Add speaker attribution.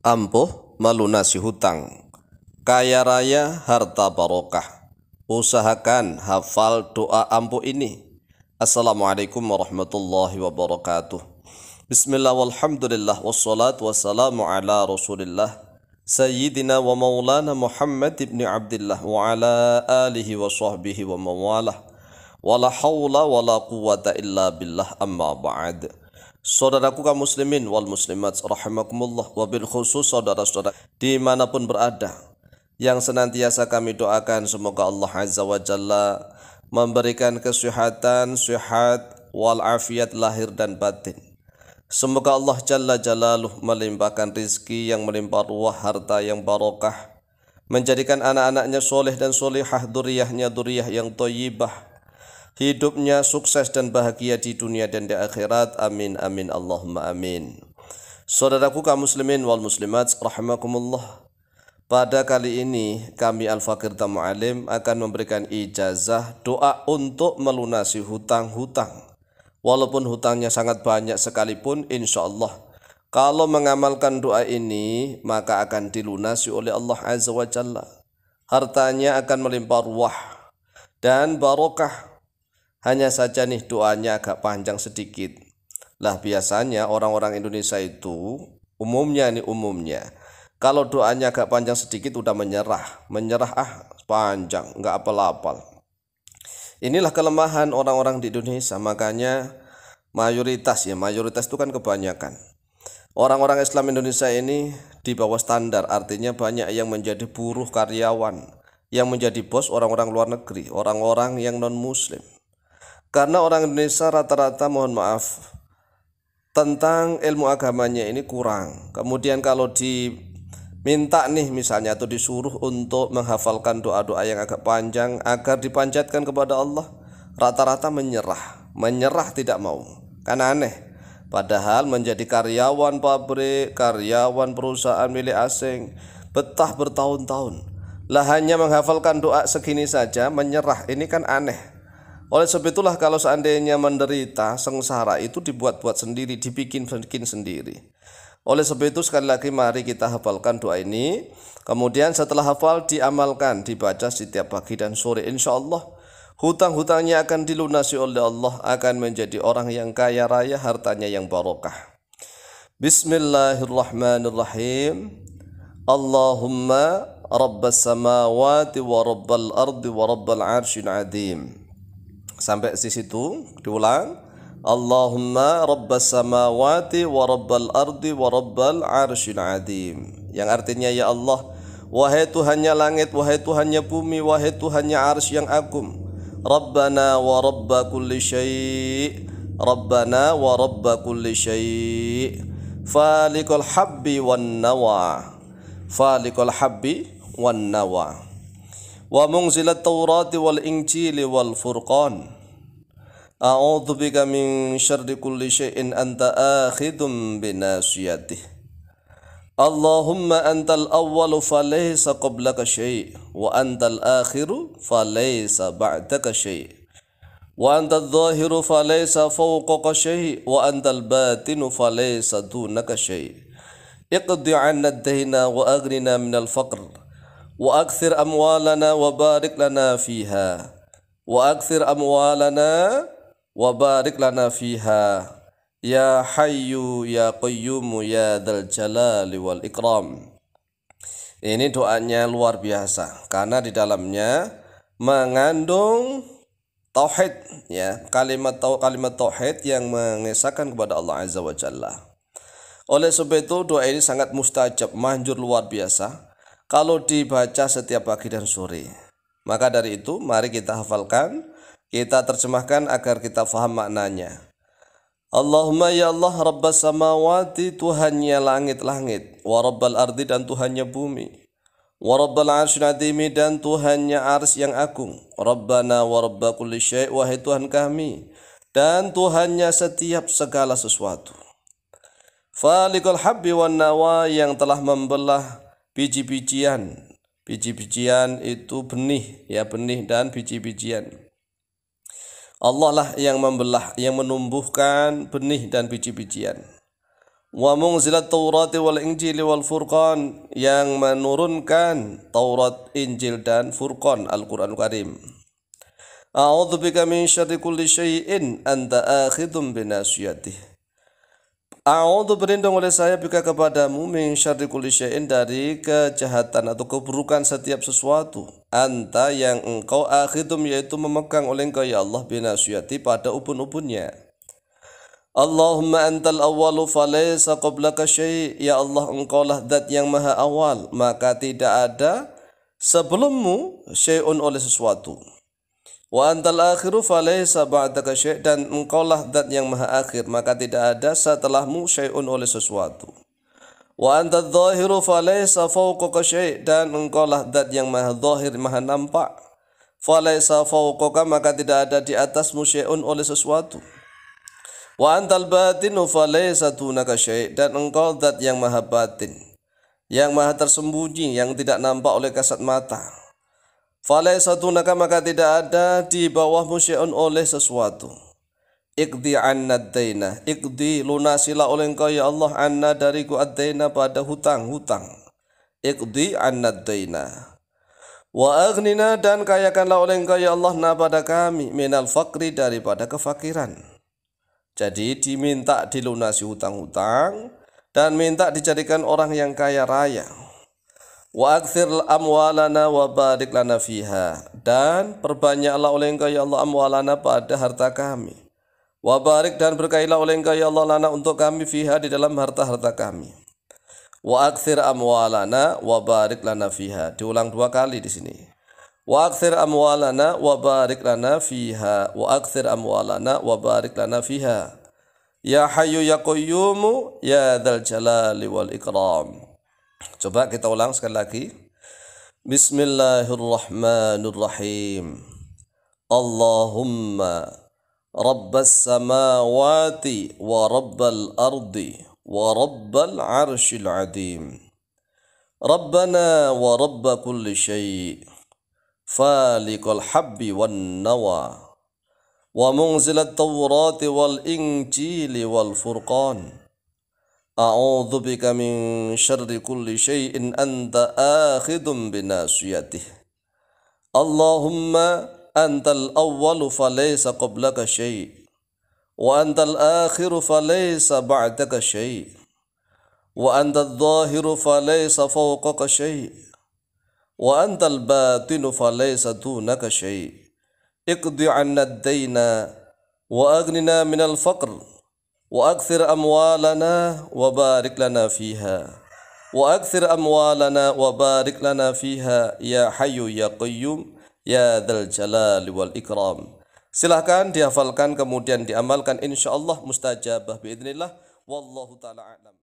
Speaker 1: ampuh melunasi hutang, kaya raya harta barokah. Usahakan hafal doa ampuh ini. Assalamualaikum warahmatullahi wabarakatuh. Bismillah walhamdulillah wassalatu wassalamu ala rasulillah Sayyidina wa maulana Muhammad ibn Abdullah wa ala alihi wa sahbihi wa mawalah wa la hawla wa quwata illa billah amma ba'd Saudaraku kaum muslimin wal muslimat rahimakumullah wabil khusus saudara-saudara dimanapun berada yang senantiasa kami doakan semoga Allah Azza wa Jalla memberikan kesehatan, sehat, wal afiat lahir dan batin. Semoga Allah Jalla Jalaluh melimpahkan rizki yang melimpah ruah harta yang barokah menjadikan anak-anaknya soleh dan solehah duriyahnya duriyah yang toyibah hidupnya sukses dan bahagia di dunia dan di akhirat. Amin amin Allahumma amin. Saudaraku kaum muslimin wal muslimat rahimakumullah. Pada kali ini kami Al-Fakir Tamu Alim akan memberikan ijazah doa untuk melunasi hutang-hutang. Walaupun hutangnya sangat banyak sekalipun insya Allah kalau mengamalkan doa ini maka akan dilunasi oleh Allah Azza wa Jalla. Hartanya akan melimpah ruah dan barokah hanya saja nih doanya agak panjang sedikit. Lah biasanya orang-orang Indonesia itu umumnya ini umumnya kalau doanya agak panjang sedikit udah menyerah, menyerah ah panjang, nggak apa-apa Inilah kelemahan orang-orang di Indonesia, makanya mayoritas ya, mayoritas itu kan kebanyakan. Orang-orang Islam Indonesia ini di bawah standar, artinya banyak yang menjadi buruh karyawan, yang menjadi bos orang-orang luar negeri, orang-orang yang non-muslim. Karena orang Indonesia rata-rata mohon maaf tentang ilmu agamanya ini kurang. Kemudian kalau diminta nih misalnya atau disuruh untuk menghafalkan doa-doa yang agak panjang agar dipanjatkan kepada Allah, rata-rata menyerah, menyerah tidak mau. Karena aneh. Padahal menjadi karyawan pabrik, karyawan perusahaan milik asing, betah bertahun-tahun. Lah hanya menghafalkan doa segini saja menyerah. Ini kan aneh. Oleh sebab itulah kalau seandainya menderita sengsara itu dibuat-buat sendiri, dibikin-bikin sendiri. Oleh sebab itu sekali lagi mari kita hafalkan doa ini. Kemudian setelah hafal diamalkan, dibaca setiap pagi dan sore insya Allah. Hutang-hutangnya akan dilunasi oleh Allah, akan menjadi orang yang kaya raya, hartanya yang barokah. Bismillahirrahmanirrahim. Allahumma rabbas samawati wa rabbal ardi wa rabbal arshin adim sampai di situ diulang Allahumma rabbas samawati wa rabbal ardi wa rabbal arsyil azim yang artinya ya Allah wahai Tuhannya langit wahai Tuhannya bumi wahai Tuhannya arsy yang agung Rabbana wa rabb kulli syai' Rabbana wa rabb kulli syai' Falikul habbi wan nawa Falikul habbi wan nawa ومنزل التوراة والإنجيل والفرقان أعوذ بك من شر كل شيء أنت آخذ بناصيته اللهم أنت الأول فليس قبلك شيء وأنت الآخر فليس بعدك شيء وأنت الظاهر فليس فوقك شيء وأنت الباطن فليس دونك شيء اقض عنا الدين وأغننا من الفقر وأكثر أموالنا وبارك لنا فيها وأكثر أموالنا وبارك لنا فيها يا حي يا قيوم يا ذا الجلال والإكرام Ini doanya luar biasa karena di dalamnya mengandung tauhid ya, kalimat tau kalimat tauhid yang mengesahkan kepada Allah Azza wa Jalla. Oleh sebab itu doa ini sangat mustajab, manjur luar biasa kalau dibaca setiap pagi dan sore. Maka dari itu mari kita hafalkan, kita terjemahkan agar kita faham maknanya. Allahumma ya Allah Rabbas samawati Tuhannya langit-langit wa Rabbal ardi dan Tuhannya bumi wa Rabbal arsyil adimi dan Tuhannya ars yang agung Rabbana wa Rabbakul kulli syai' wahai Tuhan kami dan Tuhannya setiap segala sesuatu Falikul habbi wan nawa yang telah membelah biji-bijian. Biji-bijian itu benih, ya benih dan biji-bijian. Allah lah yang membelah, yang menumbuhkan benih dan biji-bijian. Wa mungzilat Taurat wal Injil wal Furqan yang menurunkan Taurat, Injil dan Furqan Al-Qur'an Karim. A'udzu bika min syarri kulli syai'in anta akhidhum bi nasiyatihi. A'udzu berlindung oleh saya bika kepadamu min syarri kulli syai'in dari kejahatan atau keburukan setiap sesuatu. Anta yang engkau akhidum yaitu memegang oleh engkau ya Allah binasiyati pada ubun-ubunnya. Allahumma antal awwalu falaysa qablaka syai' ya Allah engkau lah zat yang maha awal maka tidak ada sebelummu syai'un oleh sesuatu. Wa antal akhiru falaysa ba'daka syai' dan engkaulah zat yang maha akhir maka tidak ada setelahmu syai'un oleh sesuatu. Wa antadz dhahiru falaysa fawqaka syai' dan engkaulah zat yang maha zahir maha nampak. Falaysa fawqaka maka tidak ada di atasmu syai'un oleh sesuatu. Wa antal batinu falaysa dunaka syai' dan engkau zat yang maha batin yang maha tersembunyi yang tidak nampak oleh kasat mata satu naka maka tidak ada di bawahmu syai'un oleh sesuatu. ikdi anna daina. Ikdi lunasilah oleh engkau ya Allah anna dariku ad-daina pada hutang-hutang. ikdi anna daina. Wa agnina dan kayakanlah oleh engkau ya Allah na pada kami minal fakri daripada kefakiran. Jadi diminta dilunasi hutang-hutang dan minta dijadikan orang yang kaya raya wa akthir amwalana wa barik lana fiha dan perbanyaklah oleh engkau ya Allah amwalana pada harta kami wa barik dan berkailah oleh engkau ya Allah lana untuk kami fiha di dalam harta-harta kami wa akthir amwalana wa barik lana fiha diulang dua kali di sini wa akthir amwalana wa barik lana fiha wa akthir amwalana wa barik lana fiha Ya Hayyu Ya Qayyumu Ya Dzal Jalali wal Ikram Coba kita ulang sekali lagi. Bismillahirrahmanirrahim. Allahumma rabbas samawati wa rabbal ardi wa rabbal arshil adim. ربنا ورب كل شيء فالق الحب والنوى ومنزل التوراة والإنجيل والفرقان أعوذ بك من شر كل شيء أنت آخذ بناصيته اللهم أنت الأول فليس قبلك شيء وأنت الآخر فليس بعدك شيء وأنت الظاهر فليس فوقك شيء وأنت الباطن فليس دونك شيء اقض عنا الدين وأغننا من الفقر وأكثر أموالنا وبارك لنا فيها وأكثر أموالنا وبارك لنا فيها يا حي يا قيوم يا ذا الجلال والإكرام Silahkan dihafalkan kemudian diamalkan insya Allah mustajabah biidnillah. Wallahu ta'ala a'lam.